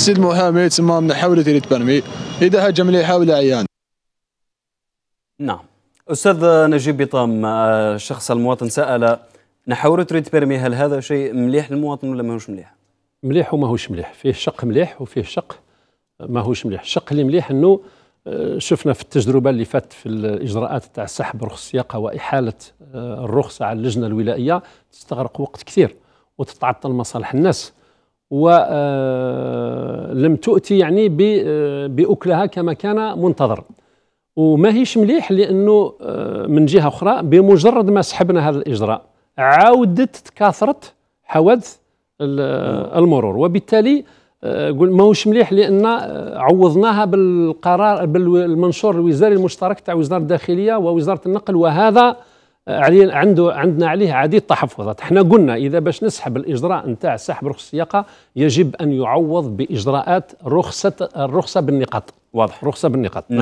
سيد محامي تسمى من حوله تريد برمي اذا هجم لي حاول عيان نعم استاذ نجيب بطام الشخص آه، المواطن سال نحاول تريد برمي هل هذا شيء مليح للمواطن ولا ماهوش مليح مليح وماهوش مليح فيه شق مليح وفيه شق ماهوش مليح الشق اللي مليح انه آه، شفنا في التجربه اللي فاتت في الاجراءات تاع سحب رخص السياقه واحاله آه، الرخصه على اللجنه الولائيه تستغرق وقت كثير وتتعطل مصالح الناس ولم آه، تؤتي يعني آه، باكلها كما كان منتظر وماهيش مليح لانه آه، من جهه اخرى بمجرد ما سحبنا هذا الاجراء عاودت تكاثرت حوادث المرور وبالتالي قل ماهوش مليح لان عوضناها بالقرار بالمنشور الوزاري المشترك تاع وزاره الداخليه ووزاره النقل وهذا علينا عنده عندنا عليه عديد التحفظات احنا قلنا اذا باش نسحب الاجراء نتاع سحب رخص السياقه يجب ان يعوض باجراءات رخصه الرخصه بالنقاط واضح رخصه بالنقاط نعم.